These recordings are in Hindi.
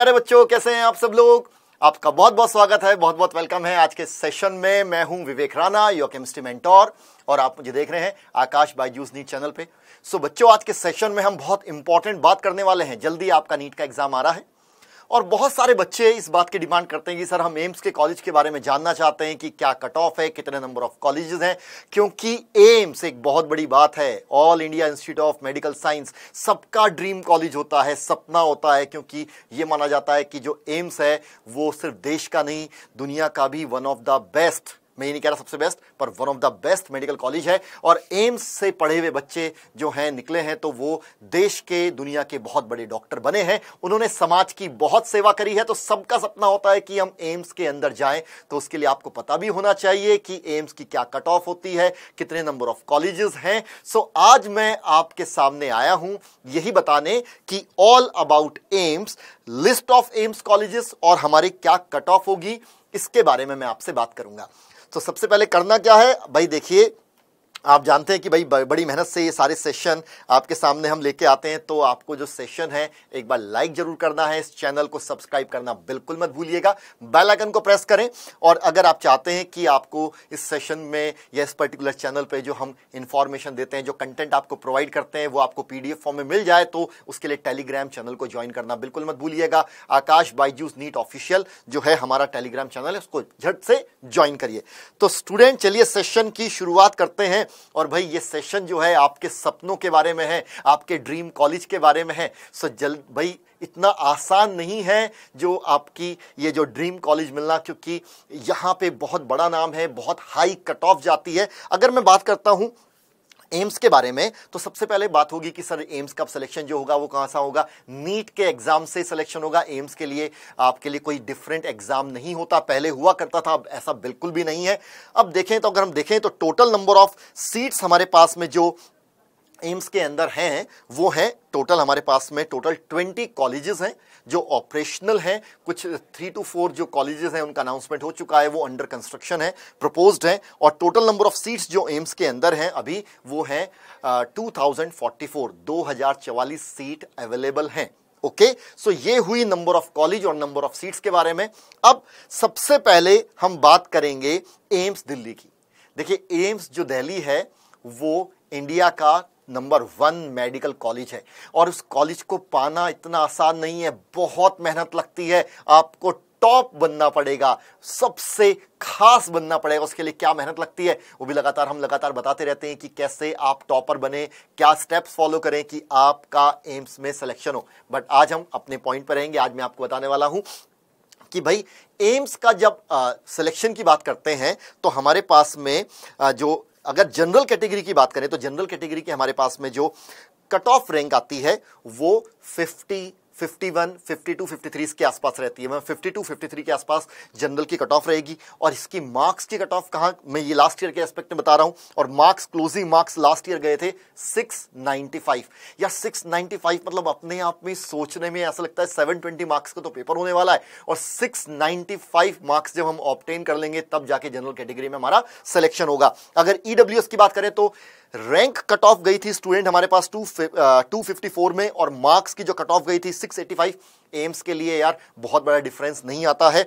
अरे बच्चों कैसे हैं आप सब लोग आपका बहुत बहुत स्वागत है बहुत बहुत वेलकम है आज के सेशन में मैं हूं Vivek Rana your chemistry mentor और आप मुझे देख रहे हैं आकाश जूस नीट चैनल पे सो बच्चों आज के सेशन में हम बहुत इंपॉर्टेंट बात करने वाले हैं जल्दी आपका नीट का एग्जाम आ रहा है और बहुत सारे बच्चे इस बात की डिमांड करते हैं कि सर हम एम्स के कॉलेज के बारे में जानना चाहते हैं कि क्या कट ऑफ है कितने नंबर ऑफ कॉलेज हैं क्योंकि एम्स एक बहुत बड़ी बात है All India Institute of Medical Science सबका ड्रीम कॉलेज होता है सपना होता है क्योंकि ये माना जाता है कि जो एम्स है वो सिर्फ देश का नहीं दुनिया का भी वन ऑफ द बेस्ट मैं ये नहीं कह रहा सबसे बेस्ट पर one of the best medical college है और एम्स से पढ़े हुए बच्चे जो हैं निकले हैं तो वो देश के दुनिया के बहुत बड़े डॉक्टर बने हैं उन्होंने समाज की बहुत सेवा करी है तो सबका सपना होता है कि हम एम्स के अंदर जाएं तो उसके लिए आपको पता भी होना चाहिए कि एम्स की क्या कट ऑफ होती है कितने नंबर ऑफ कॉलेजेस हैं सो आज मैं आपके सामने आया हूं यही बताने कि all about AIIMS list of AIIMS colleges और हमारी क्या कट ऑफ होगी इसके बारे में मैं आपसे बात करूंगा तो सबसे पहले करना क्या है भाई देखिए आप जानते हैं कि भाई बड़ी मेहनत से ये सारे सेशन आपके सामने हम लेके आते हैं तो आपको जो सेशन है एक बार लाइक जरूर करना है इस चैनल को सब्सक्राइब करना बिल्कुल मत भूलिएगा बेल आइकन को प्रेस करें और अगर आप चाहते हैं कि आपको इस सेशन में या इस पर्टिकुलर चैनल पे जो हम इंफॉर्मेशन देते हैं जो कंटेंट आपको प्रोवाइड करते हैं वो आपको पी फॉर्म में मिल जाए तो उसके लिए टेलीग्राम चैनल को ज्वाइन करना बिल्कुल मत भूलिएगा आकाश बाईजूस नीट ऑफिशियल जो है हमारा टेलीग्राम चैनल है उसको झट से ज्वाइन करिए तो स्टूडेंट चलिए सेशन की शुरुआत करते हैं और भाई ये सेशन जो है आपके सपनों के बारे में है आपके ड्रीम कॉलेज के बारे में है सो जल भाई इतना आसान नहीं है जो आपकी ये जो ड्रीम कॉलेज मिलना क्योंकि यहाँ पे बहुत बड़ा नाम है बहुत हाई कट ऑफ जाती है अगर मैं बात करता हूँ एम्स के बारे में तो सबसे पहले बात होगी कि सर एम्स का सिलेक्शन जो होगा वो कहां सा होगा नीट के एग्जाम से सिलेक्शन होगा एम्स के लिए आपके लिए कोई डिफरेंट एग्जाम नहीं होता पहले हुआ करता था अब ऐसा बिल्कुल भी नहीं है अब देखें तो अगर हम देखें तो टोटल नंबर ऑफ सीट्स हमारे पास में जो एम्स के अंदर हैं वो हैं टोटल हमारे पास में टोटल ट्वेंटी कॉलेजेस हैं जो ऑपरेशनल हैं कुछ थ्री टू फोर जो कॉलेजेस हैं उनका अनाउंसमेंट हो चुका है वो अंडर कंस्ट्रक्शन है प्रपोज्ड है और टोटल नंबर ऑफ सीट्स जो एम्स के अंदर हैं अभी वो हैं टू थाउजेंड फोर्टी फोर दो हजार चवालीस सीट अवेलेबल हैं ओके सो ये हुई नंबर ऑफ कॉलेज और नंबर ऑफ सीट्स के बारे में अब सबसे पहले हम बात करेंगे एम्स दिल्ली की देखिए एम्स जो दिल्ली है वो इंडिया का नंबर वन मेडिकल कॉलेज है और उस कॉलेज को पाना इतना आसान नहीं है बहुत मेहनत लगती है आपको टॉप बनना पड़ेगा सबसे खास बनना पड़ेगा उसके लिए क्या मेहनत लगती है वो भी लगातार हम लगातार बताते रहते हैं कि कैसे आप टॉपर बने क्या स्टेप्स फॉलो करें कि आपका एम्स में सिलेक्शन हो बट आज हम अपने पॉइंट पर रहेंगे आज मैं आपको बताने वाला हूं कि भाई एम्स का जब सिलेक्शन की बात करते हैं तो हमारे पास में आ, जो अगर जनरल कैटेगरी की बात करें तो जनरल कैटेगरी के हमारे पास में जो कट ऑफ रैंक आती है वो fifty fifty fifty one two fifty three इसके आसपास रहती है मैं 52, 53 के आसपास जनरल की कट ऑफ रहेगी और इसकी मार्क्स की कट ऑफ कहाँ मैं ये लास्ट ईयर के एस्पेक्ट में बता रहा हूँ और marks closing marks last year गए थे सिक्स नाइन्टी फाइव या सिक्स फाइव मतलब अपने आप में सोचने में ऐसा लगता है सेवन ट्वेंटी मार्क्स का तो पेपर होने वाला है और सिक्स फाइव मार्क्स जब हम ऑप्टेन कर लेंगे तब जाके जनरल कैटेगरी में हमारा सिलेक्शन होगा अगर ईडब्ल्यूएस e की बात करें तो रैंक कट ऑफ गई थी स्टूडेंट हमारे पास टू टू फिफ्टी फोर में और मार्क्स की जो कट ऑफ गई थी सिक्स एटी फाइव एम्स के लिए यार बहुत बड़ा डिफरेंस नहीं आता है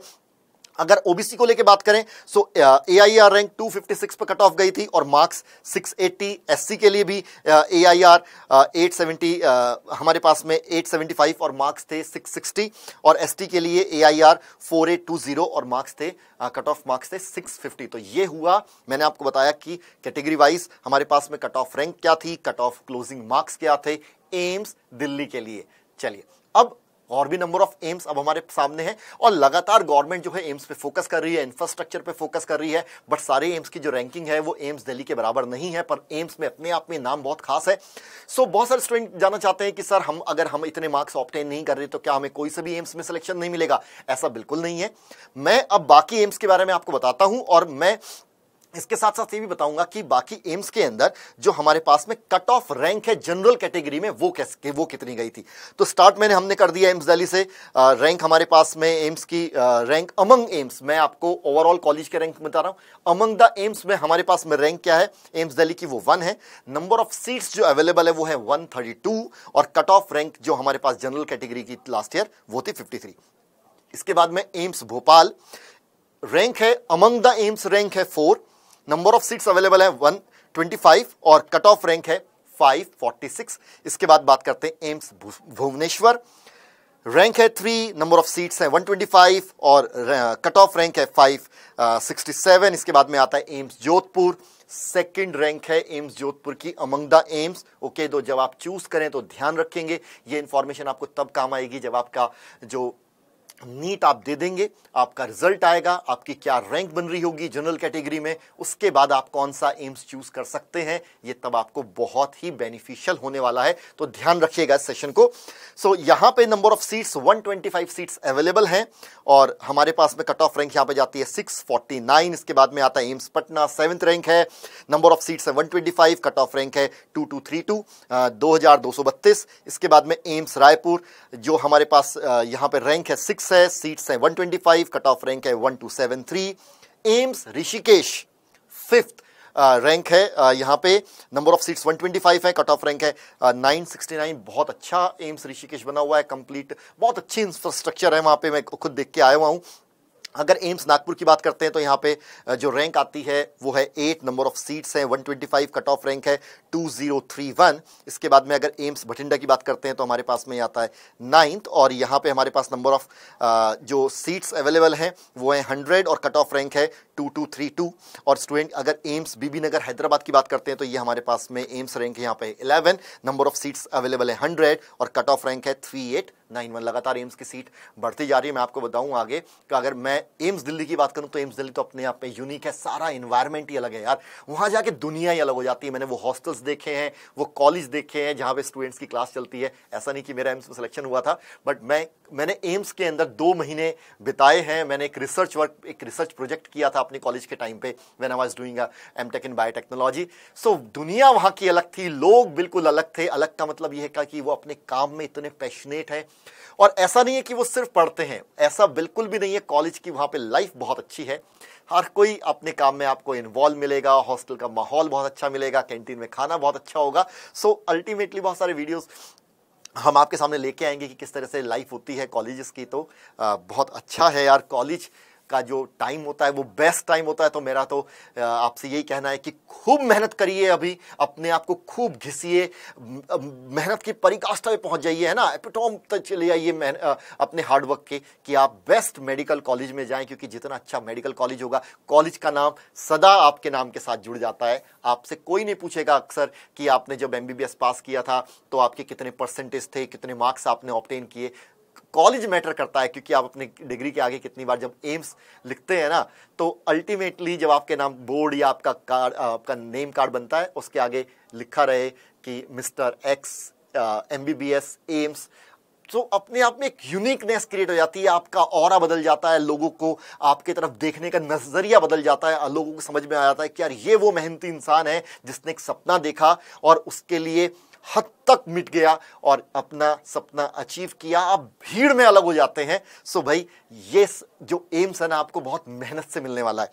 अगर ओबीसी को लेके बात करें सो ए आई आर रैंक 256 पर कट ऑफ गई थी और मार्क्स 680 एससी के लिए भी ए आई आर एट हमारे पास में 875 और मार्क्स थे 660 और एसटी के लिए ए आई आर फोर और मार्क्स थे कट ऑफ मार्क्स थे 650 तो ये हुआ मैंने आपको बताया कि कैटेगरी वाइज हमारे पास में कट ऑफ रैंक क्या थी कट ऑफ क्लोजिंग मार्क्स क्या थे एम्स दिल्ली के लिए चलिए अब और भी नंबर ऑफ एम्स अब हमारे सामने हैं और लगातार गवर्नमेंट जो है एम्स पे फोकस कर रही है इंफ्रास्ट्रक्चर पे फोकस कर रही है बट सारे एम्स की जो रैंकिंग है वो एम्स दिल्ली के बराबर नहीं है पर एम्स में अपने आप में नाम बहुत खास है सो बहुत सारे स्टूडेंट जानना चाहते हैं कि सर हम अगर हम इतने मार्क्स ऑप्टेन नहीं कर रहे तो क्या हमें कोई से भी एम्स में सिलेक्शन नहीं मिलेगा ऐसा बिल्कुल नहीं है मैं अब बाकी एम्स के बारे में आपको बताता हूँ और मैं इसके साथ साथ ये भी बताऊंगा कि बाकी एम्स के अंदर जो हमारे पास में कट ऑफ रैंक है जनरल कैटेगरी में वो कैसे वो कितनी गई थी तो स्टार्ट मैंने हमने कर दिया एम्स दिल्ली से आ, रैंक हमारे पास में एम्स की आ, रैंक अमंग एम्स मैं आपको ओवरऑल कॉलेज के रैंक बता रहा हूँ अमंग द एम्स में हमारे पास में रैंक क्या है एम्स दिल्ली की वो वन है नंबर ऑफ सीट्स जो अवेलेबल है वो है वन और कट ऑफ रैंक जो हमारे पास जनरल कैटेगरी की लास्ट ईयर वो थी फिफ्टी इसके बाद में एम्स भोपाल रैंक है अमंग द एम्स रैंक है four number of seats available है 125 और कट ऑफ रैंक है 546 इसके बाद बात करते हैं एम्स भुवनेश्वर रैंक है थ्री नंबर ऑफ सीट्स हैं 125 और कट ऑफ रैंक है 567 uh, इसके बाद में आता है एम्स जोधपुर सेकेंड रैंक है एम्स जोधपुर की अमंग द एम्स ओके तो जब आप चूज करें तो ध्यान रखेंगे ये इंफॉर्मेशन आपको तब काम आएगी जब आपका जो नीट आप दे देंगे आपका रिजल्ट आएगा आपकी क्या रैंक बन रही होगी जनरल कैटेगरी में उसके बाद आप कौन सा एम्स चूज कर सकते हैं ये तब आपको बहुत ही बेनिफिशियल होने वाला है तो ध्यान रखिएगा इस सेशन को सो so, यहाँ पे number of seats 125 seats available हैं और हमारे पास में कट ऑफ रैंक यहाँ पे जाती है सिक्स इसके बाद में आता है एम्स पटना सेवन्थ रैंक है नंबर ऑफ सीट्स है वन कट ऑफ रैंक है टू 2232 2232 इसके बाद में एम्स रायपुर जो हमारे पास यहाँ पे रैंक है सिक्स है सीट्स हैं 125 कट ऑफ रैंक है 1273 एम्स ऋषिकेश फिफ्थ रैंक है uh, यहाँ पे नंबर ऑफ सीट्स 125 है कट ऑफ रैंक है 969 बहुत अच्छा एम्स ऋषिकेश बना हुआ है कंप्लीट बहुत अच्छी इंफ्रास्ट्रक्चर है वहाँ पे मैं खुद देख के आया हुआ हूँ अगर एम्स नागपुर की बात करते हैं तो यहाँ पे जो रैंक आती है वो है एट नंबर ऑफ सीट्स हैं 125 कट ऑफ रैंक है 2031 इसके बाद में अगर एम्स भटिंडा की बात करते हैं तो हमारे पास में आता है नाइन्थ और यहाँ पे हमारे पास नंबर ऑफ जो सीट्स अवेलेबल हैं वो है हंड्रेड और कट ऑफ रैंक है 2232 और स्टूडेंट अगर एम्स बीबी नगर हैदराबाद की बात करते हैं तो ये हमारे पास में एम्स रैंक यहाँ पे eleven number of seats available है हंड्रेड और कट ऑफ रैंक है थ्री नाइन वन लगातार एम्स की सीट बढ़ती जा रही है मैं आपको बताऊं आगे कि अगर मैं एम्स दिल्ली की बात करूं तो एम्स दिल्ली तो अपने आप में यूनिक है सारा इन्वायरमेंट ही अलग है यार वहाँ जाके दुनिया ही अलग हो जाती है मैंने वो हॉस्टल्स देखे हैं वो कॉलेज देखे हैं जहाँ पे स्टूडेंट्स की क्लास चलती है ऐसा नहीं कि मेरा एम्स में सिलेक्शन हुआ था बट मैं मैंने एम्स के अंदर दो महीने बिताए हैं मैंने एक रिसर्च वर्क एक रिसर्च प्रोजेक्ट किया था अपने कॉलेज के टाइम पे when I was doing M tech in biotechnology so दुनिया वहाँ की अलग थी लोग बिल्कुल अलग थे अलग का मतलब यह है कि वो अपने काम में इतने पैशनेट हैं और ऐसा नहीं है कि वो सिर्फ पढ़ते हैं ऐसा बिल्कुल भी नहीं है कॉलेज की वहाँ पे लाइफ बहुत अच्छी है हर कोई अपने काम में आपको इन्वॉल्व मिलेगा हॉस्टल का माहौल बहुत अच्छा मिलेगा कैंटीन में खाना बहुत अच्छा होगा सो अल्टीमेटली बहुत सारे वीडियोस हम आपके सामने लेके आएंगे कि किस तरह से लाइफ होती है कॉलेजेस की तो आ, बहुत अच्छा है यार कॉलेज का जो टाइम होता है वो बेस्ट टाइम होता है तो मेरा तो आपसे यही कहना है कि खूब मेहनत करिए अभी अपने आप को खूब घिसिए मेहनत की परिकाष्ठा में पहुंच जाइए है ना एपिटोम तक चले जाइए अपने हार्डवर्क के कि आप बेस्ट मेडिकल कॉलेज में जाएं क्योंकि जितना अच्छा मेडिकल कॉलेज होगा कॉलेज का नाम सदा आपके नाम के साथ जुड़ जाता है आपसे कोई नहीं पूछेगा अक्सर कि आपने जब एम पास किया था तो आपके कितने परसेंटेज थे कितने मार्क्स आपने ऑप्टेन किए कॉलेज मैटर करता है क्योंकि आप अपने डिग्री के आगे कितनी बार जब एम्स लिखते हैं ना तो अल्टीमेटली जब आपके नाम बोर्ड या आपका कार्ड आपका नेम कार्ड बनता है उसके आगे लिखा रहे कि mister X M B B S AIIMS so अपने आप में एक यूनिकनेस क्रिएट हो जाती है आपका और बदल जाता है लोगों को आपके तरफ देखने का नज़रिया बदल जाता है लोगों को समझ में आ जाता है कि यार ये वो मेहनती इंसान है जिसने एक सपना देखा और उसके लिए हद तक मिट गया और अपना सपना अचीव किया आप भीड़ में अलग हो जाते हैं सो भाई ये जो एम्स है ना आपको बहुत मेहनत से मिलने वाला है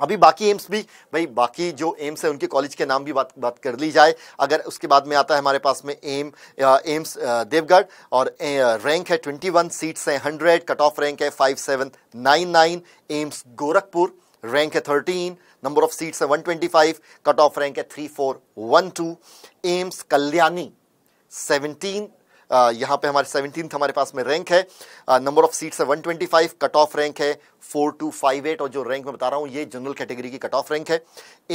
अभी बाकी एम्स भी भाई बाकी जो एम्स है उनके कॉलेज के नाम भी बात बात कर ली जाए अगर उसके बाद में आता है हमारे पास में एम एम्स देवगढ़ और ए, रैंक है ट्वेंटी वन सीट्स हैं हंड्रेड कट ऑफ रैंक है five seven nine nine AIIMS Gorakhpur rank है थर्टीन नंबर ऑफ सीट्स है फाइव कट ऑफ रैंक है टू एम्स कल्याणी सेवनटीन यहां यहाँ पे हमारे सेवनटीन हमारे पास में रैंक है नंबर ऑफ सीट्स है one twenty five cut off rank है फोर टू फाइव एट और जो रैंक मैं बता रहा हूँ ये जनरल कैटेगरी की कट ऑफ रैंक है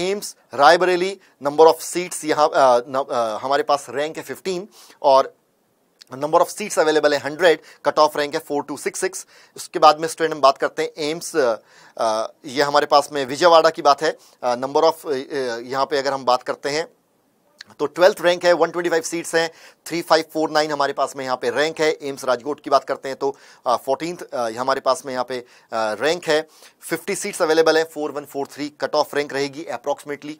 AIIMS Raebareli number of seats यहाँ uh, uh, हमारे पास रैंक है फिफ्टीन और नंबर ऑफ सीट्स अवेलेबल है हंड्रेड कट ऑफ रैंक है फोर टू सिक्स सिक्स उसके बाद में स्टूडेंट हम बात करते हैं एम्स uh, uh, ये हमारे पास में विजयवाड़ा की बात है नंबर uh, ऑफ यहाँ पे अगर हम बात करते हैं तो ट्वेल्थ रैंक है 125 सीट्स हैं 3549 हमारे पास में यहाँ पे रैंक है एम्स राजकोट की बात करते हैं तो फोर्टीन हमारे पास में यहाँ पे रैंक है 50 सीट्स अवेलेबल है 4143 कट ऑफ रैंक रहेगी अप्रॉक्सीमेटली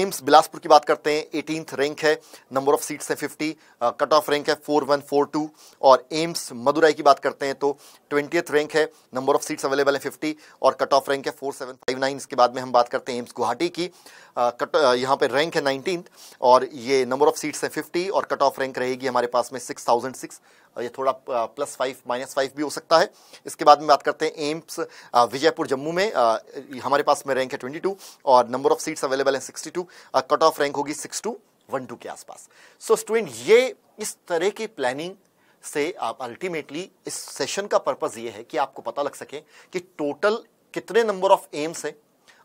एम्स बिलासपुर की बात करते हैं एटीन रैंक है नंबर ऑफ सीट्स है 50 कट ऑफ रैंक है 4142 और एम्स मदुराई की बात करते हैं तो ट्वेंटी रैंक है नंबर ऑफ सीट्स अवेलेबल है फिफ्टी और कट ऑफ रैंक है फोर इसके बाद में हम बात करते हैं एम्स गुवाहाटी की कट यहाँ पे रैंक है नाइनटीन और ये नंबर ऑफ सीट्स हैं 50 और कट ऑफ रैंक रहेगी हमारे पास में 6006 ये थोड़ा प्लस फाइव माइनस फाइव भी हो सकता है इसके बाद में बात करते हैं एम्स विजयपुर जम्मू में हमारे पास में रैंक है 22 और नंबर ऑफ सीट्स अवेलेबल हैं 62 कट ऑफ रैंक होगी टू के आसपास सो so, स्टूडेंट ये इस तरह की प्लानिंग से आप अल्टीमेटली इस सेशन का पर्पज़ ये है कि आपको पता लग सके कि टोटल कितने नंबर ऑफ एम्स हैं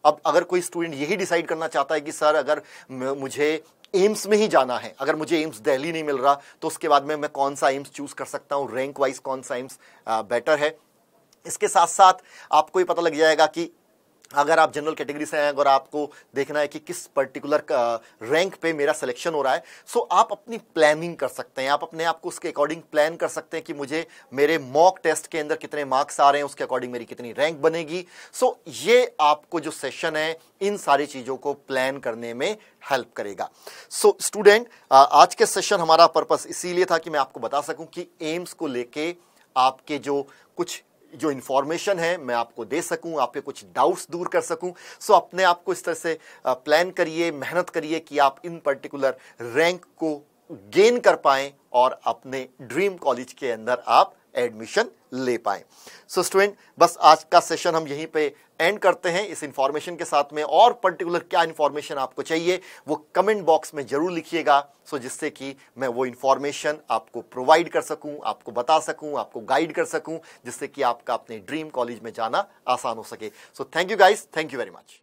अब अगर कोई स्टूडेंट यही डिसाइड करना चाहता है कि सर अगर मुझे एम्स में ही जाना है अगर मुझे एम्स दिल्ली नहीं मिल रहा तो उसके बाद में मैं कौन सा एम्स चूज़ कर सकता हूँ रैंक वाइज कौन सा एम्स बेटर है इसके साथ साथ आपको ये पता लग जाएगा कि अगर आप जनरल कैटेगरी से हैं अगर आपको देखना है कि किस पर्टिकुलर रैंक uh, पे मेरा सिलेक्शन हो रहा है सो आप अपनी प्लानिंग कर सकते हैं आप अपने आप को उसके अकॉर्डिंग प्लान कर सकते हैं कि मुझे मेरे मॉक टेस्ट के अंदर कितने मार्क्स आ रहे हैं उसके अकॉर्डिंग मेरी कितनी रैंक बनेगी सो ये आपको जो सेशन है इन सारी चीज़ों को प्लान करने में हेल्प करेगा सो so, स्टूडेंट uh, आज के सेशन हमारा पर्पज इसीलिए था कि मैं आपको बता सकूँ कि एम्स को लेके आपके जो कुछ जो इन्फॉर्मेशन है मैं आपको दे सकूं आपके कुछ डाउट्स दूर कर सकूं सो अपने आप को इस तरह से प्लान करिए मेहनत करिए कि आप इन पर्टिकुलर रैंक को गेन कर पाएँ और अपने ड्रीम कॉलेज के अंदर आप एडमिशन ले पाएं सो so, स्टूडेंट बस आज का सेशन हम यहीं पे एंड करते हैं इस इंफॉर्मेशन के साथ में और पर्टिकुलर क्या इंफॉर्मेशन आपको चाहिए वो कमेंट बॉक्स में ज़रूर लिखिएगा सो जिससे कि मैं वो इंफॉर्मेशन आपको प्रोवाइड कर सकूं आपको बता सकूं आपको गाइड कर सकूं जिससे कि आपका अपने ड्रीम कॉलेज में जाना आसान हो सके so thank you guys thank you very much